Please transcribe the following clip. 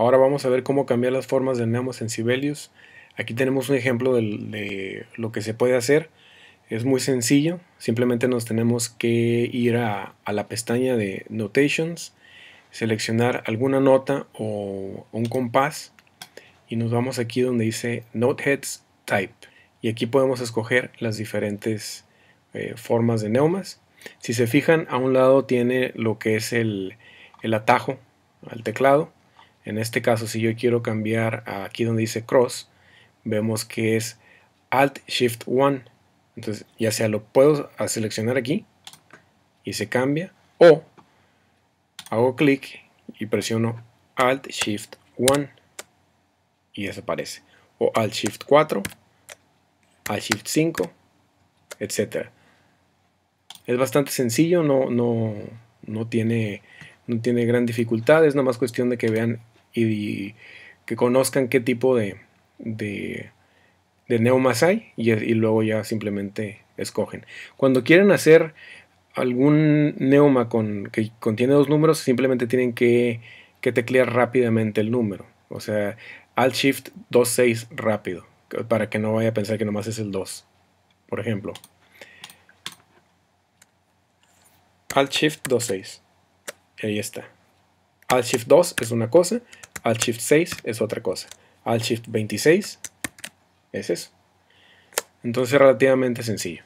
Ahora vamos a ver cómo cambiar las formas de neumas en Sibelius. Aquí tenemos un ejemplo de, lo que se puede hacer. Es muy sencillo, simplemente nos tenemos que ir a, la pestaña de Notations, seleccionar alguna nota o un compás y nos vamos aquí donde dice Note Heads Type. Y aquí podemos escoger las diferentes eh, formas de neumas. Si se fijan, a un lado tiene lo que es el, el atajo al teclado en este caso, si yo quiero cambiar aquí donde dice cross, vemos que es Alt Shift 1. Entonces, ya sea lo puedo seleccionar aquí y se cambia, o hago clic y presiono Alt Shift 1 y desaparece. O Alt Shift 4, Alt Shift 5, etc. Es bastante sencillo, no, no, no tiene no tiene gran dificultad, es nada más cuestión de que vean que conozcan qué tipo de, de, neumas hay y, luego ya simplemente escogen. Cuando quieren hacer algún neuma con, que contiene dos números, simplemente tienen que, que teclear rápidamente el número. O sea, Alt Shift 26 rápido, para que no vaya a pensar que nomás es el 2. Por ejemplo, Alt Shift 26. Ahí está. Alt Shift 2 es una cosa, Alt Shift 6 es otra cosa. Alt Shift 26 es eso. Entonces relativamente sencillo.